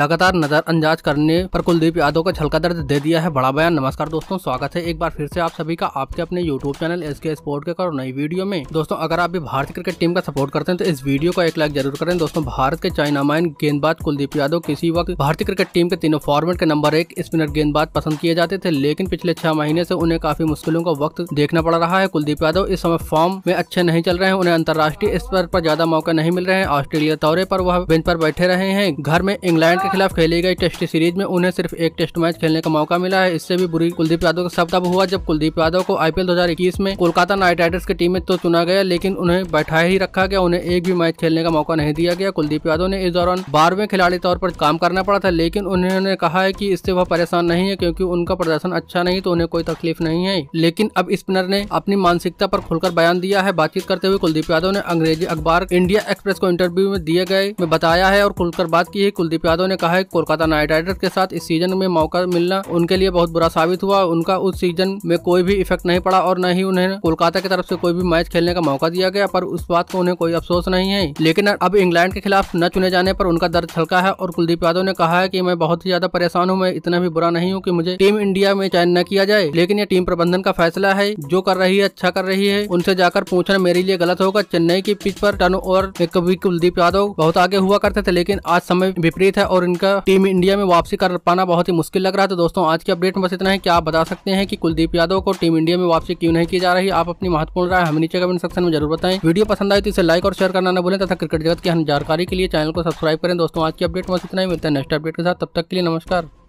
लगातार नजरअंदाज करने पर कुलदीप यादव का झलका दर्द दे दिया है बड़ा बयान नमस्कार दोस्तों स्वागत है एक बार फिर से आप सभी का आपके अपने YouTube channel S K sport के नई वीडियो में दोस्तों अगर आप भी भारतीय क्रिकेट टीम का सपोर्ट करते हैं तो इस वीडियो को एक लाइक जरूर करें दोस्तों भारत के चाइना माइन गेंदबाज कुलदीप यादव किसी वक्त भारतीय क्रिकेट टीम के तीनों फॉर्मेट के नंबर एक स्पिनर गेंदबाज पसंद किए जाते थे लेकिन पिछले छह महीने से उन्हें काफी मुश्किलों का वक्त देखना पड़ रहा है कुलदीप यादव इस समय फॉर्म में अच्छे नहीं चल रहे हैं उन्हें अंतर्राष्ट्रीय स्तर पर ज्यादा मौका नहीं मिल रहे हैं ऑस्ट्रेलिया दौरे पर वह बेंच पर बैठे रहे हैं घर में इंग्लैंड के खिलाफ खेली गई टेस्ट सीरीज में उन्हें सिर्फ एक टेस्ट मैच खेलने का मौका मिला है इससे भी बुरी कुलदीप यादव का सब तब हुआ जब कुलदीप यादव को आईपीएल 2021 में कोलकाता नाइट राइडर्स की टीम में तो चुना गया लेकिन उन्हें बैठा ही रखा गया उन्हें एक भी मैच खेलने का मौका नहीं दिया गया कुलदीप यादव ने इस दौरान बारहवें खिलाड़ी तौर पर काम करना पड़ा था लेकिन उन्होंने कहा है की इससे वह परेशान नहीं है क्यूँकी उनका प्रदर्शन अच्छा नहीं तो उन्हें कोई तकलीफ नहीं है लेकिन अब स्पिनर ने अपनी मानसिकता पर खुलकर बयान दिया है बातचीत करते हुए कुलदीप यादव ने अंग्रेजी अखबार इंडिया एक्सप्रेस को इंटरव्यू में दिए गए में बताया है और खुलकर बात की है कुलदीप यादव ने ने कहा है कोलकाता नाइट राइडर्स के साथ इस सीजन में मौका मिलना उनके लिए बहुत बुरा साबित हुआ उनका उस सीजन में कोई भी इफेक्ट नहीं पड़ा और न ही उन्हें कोलकाता की तरफ से कोई भी मैच खेलने का मौका दिया गया पर उस बात को उन्हें कोई अफसोस नहीं है लेकिन अब इंग्लैंड के खिलाफ न चुने जाने पर उनका दर्द छलका है और कुलदीप यादव ने कहा है की मैं बहुत ही ज्यादा परेशान हूँ मैं इतना भी बुरा नहीं हूँ की मुझे टीम इंडिया में चयन न किया जाए लेकिन ये टीम प्रबंधन का फैसला है जो कर रही है अच्छा कर रही है उनसे जाकर पूछना मेरे लिए गलत होगा चेन्नई की पिच पर टर्न ओवर में कभी कुलदीप यादव बहुत आगे हुआ करते थे लेकिन आज समय विपरीत है और इनका टीम इंडिया में वापसी कर पाना बहुत ही मुश्किल लग रहा है तो दोस्तों आज की अपडेट में बस इतना है कि आप बता सकते हैं कि कुलदीप यादव को टीम इंडिया में वापसी क्यों नहीं की जा रही आप अपनी महत्वपूर्ण राय हमें नीचे कमेंट सेक्शन में जरूर बताएं वीडियो पसंद आए तो इसे लाइक और शेयर करना न भूलें तथा क्रिकेट जगत की हम जानकारी के लिए चैनल को सब्सक्राइब करें दोस्तों आज की अपडेट में बस इतना ही मिलता है नेक्स्ट अपडेट के साथ तब तक के लिए नमस्कार